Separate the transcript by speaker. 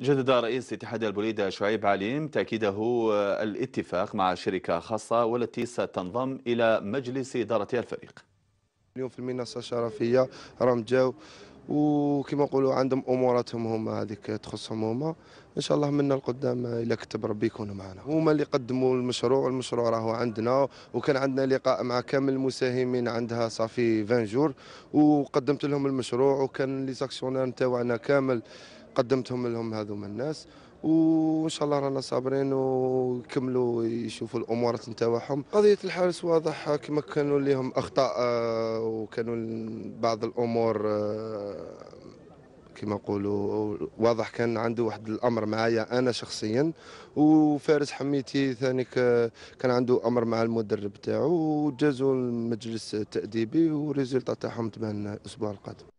Speaker 1: جدد رئيس اتحاد البوليدة شعيب عليم تأكيده آه، الاتفاق مع شركة خاصة والتي ستنضم إلى مجلس إدارة الفريق
Speaker 2: اليوم في المنصة الشرفية راهم جاو وكما نقولوا عندهم اموراتهم هما هذيك تخصهم هما ان شاء الله منا القدام إلى كتب ربي يكونوا معنا هما اللي قدموا المشروع والمشروع راهو عندنا وكان عندنا لقاء مع كامل المساهمين عندها صافي 20 جور وقدمت لهم المشروع وكان لي ساكسيونير كامل قدمتهم لهم هذوما الناس وان شاء الله رانا صابرين ويكملوا يشوفوا الامور نتاعهم قضيه الحارس واضح كما كانوا لهم اخطاء وكانوا بعض الامور كما نقولوا واضح كان عنده واحد الامر معايا انا شخصيا وفارس حميتي ثاني كان عنده امر مع المدرب تاعو وجازوا المجلس التاديبي والريزلت تاعهم تبان الاسبوع القادم